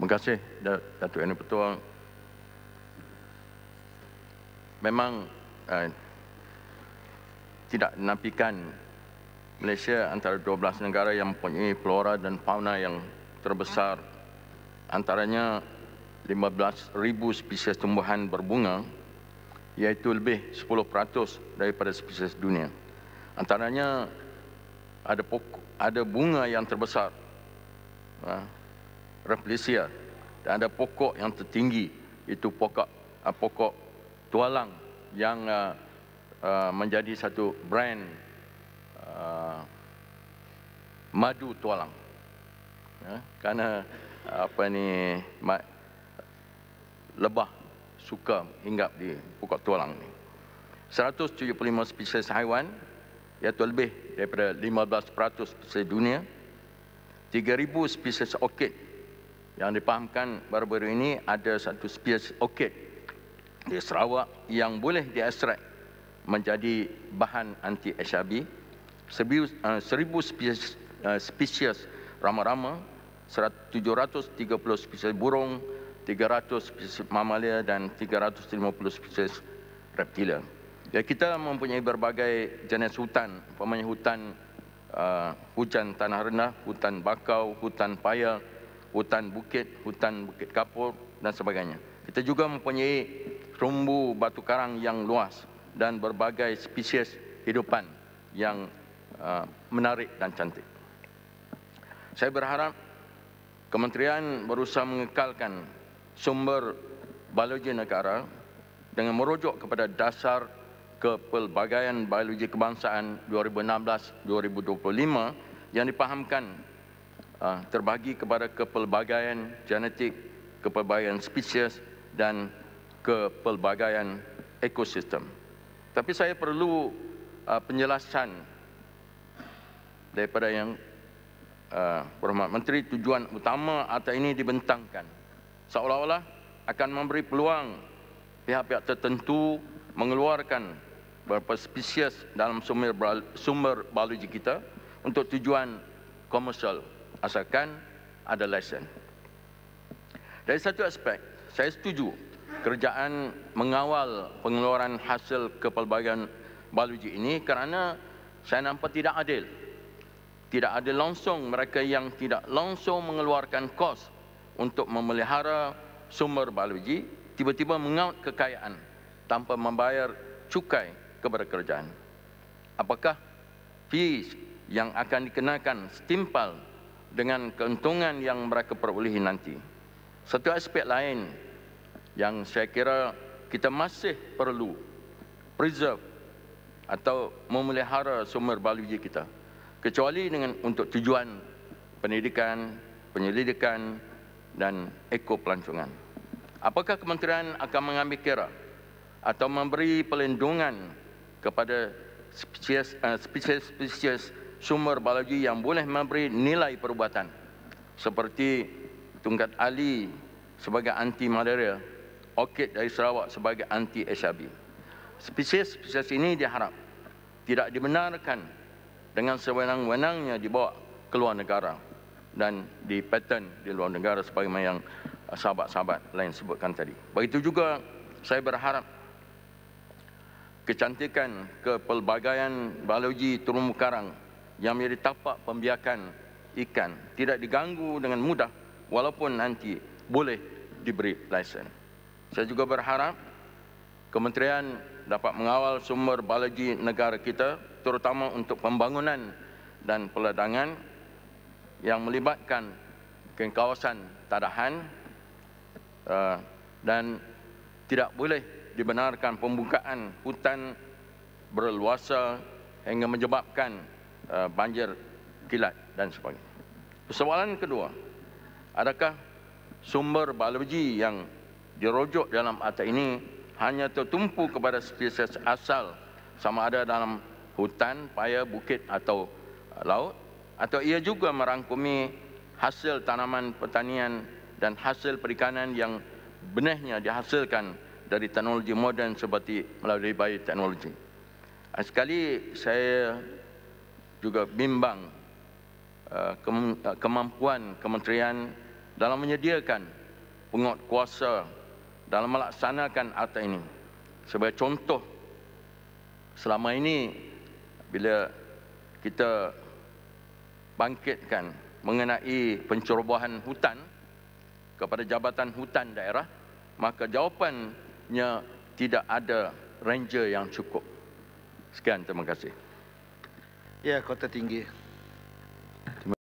Terima kasih Datuk Yang Petua. Memang eh, tidak menampikan Malaysia antara 12 negara yang mempunyai flora dan fauna yang terbesar. Antaranya ribu spesies tumbuhan berbunga iaitu lebih 10% daripada spesies dunia. Antaranya ada, pokok, ada bunga yang terbesar. Ha, Rafflesia dan ada pokok yang tertinggi itu pokok uh, pokok tualang yang uh, uh, menjadi satu brand uh, madu tualang ya, kerana apa ni mak, lebah suka hinggap di pokok tualang ni 175 spesies haiwan iaitu lebih daripada 15% spesies dunia 3000 spesies orkid yang dipahamkan baru-baru ini ada satu spesies orkid di Sarawak yang boleh diekstrak menjadi bahan anti-HIV. Seribu, eh, seribu spesies, eh, spesies rama-rama, 730 spesies burung, 300 spesies mamalia dan 350 spesies reptila. Ya, kita mempunyai berbagai jenis hutan, pemain hutan uh, hujan tanah rendah, hutan bakau, hutan paya, hutan bukit, hutan bukit kapur dan sebagainya. Kita juga mempunyai rumbu batu karang yang luas dan berbagai spesies hidupan yang uh, menarik dan cantik. Saya berharap kementerian berusaha mengekalkan sumber biologi negara dengan merujuk kepada dasar kepelbagaian biologi kebangsaan 2016-2025 yang dipahamkan Ah, terbagi kepada kepelbagaian genetik, kepelbagaian spesies dan kepelbagaian ekosistem. Tapi saya perlu ah, penjelasan daripada yang Perhormat ah, Menteri tujuan utama atas ini dibentangkan seolah-olah akan memberi peluang pihak-pihak tertentu mengeluarkan beberapa spesies dalam sumber biologi kita untuk tujuan komersial asalkan ada lesen. Dari satu aspek, saya setuju kerjaan mengawal pengeluaran hasil kepelbagaian baluji ini kerana saya nampak tidak adil. Tidak adil langsung mereka yang tidak langsung mengeluarkan kos untuk memelihara sumber baluji tiba-tiba mengaut kekayaan tanpa membayar cukai kepada kerjaan. Apakah fees yang akan dikenakan setimpal dengan keuntungan yang mereka perolehi nanti. Satu aspek lain yang saya kira kita masih perlu preserve atau memelihara sumber baluji kita kecuali dengan untuk tujuan pendidikan, penyelidikan dan ekopelancongan. Apakah kementerian akan mengambil kira atau memberi pelindungan kepada eh, spesies-spesies sumber biologi yang boleh memberi nilai perubatan seperti tungkat ali sebagai anti malaria, okit dari Sarawak sebagai anti HIV. Spesies-spesies ini diharap tidak dibenarkan dengan sewenang-wenangnya dibawa ke luar negara dan di patent di luar negara sebagaimana yang uh, sahabat-sahabat lain sebutkan tadi. Begitu juga saya berharap kecantikan kepelbagaian biologi terumbu karang yang menjadi tapak pembiakan ikan tidak diganggu dengan mudah walaupun nanti boleh diberi lesen. Saya juga berharap kementerian dapat mengawal sumber biologi negara kita terutama untuk pembangunan dan peladangan yang melibatkan kawasan tadahan eh, dan tidak boleh dibenarkan pembukaan hutan berluasa hingga menyebabkan Eh, banjir kilat dan sebagainya. Soalan kedua, adakah sumber biologi yang dirojok dalam atas ini hanya tertumpu kepada spesies asal sama ada dalam hutan, paya, bukit atau eh, laut atau ia juga merangkumi hasil tanaman pertanian dan hasil perikanan yang benihnya dihasilkan dari teknologi moden seperti melalui bioteknologi. Eh, sekali saya juga bimbang uh, uh, kemampuan kementerian dalam menyediakan penguat kuasa dalam melaksanakan akta ini. Sebagai contoh, selama ini bila kita bangkitkan mengenai pencerobohan hutan kepada Jabatan Hutan Daerah, maka jawapannya tidak ada ranger yang cukup. Sekian, terima kasih. Ya, kota tinggi.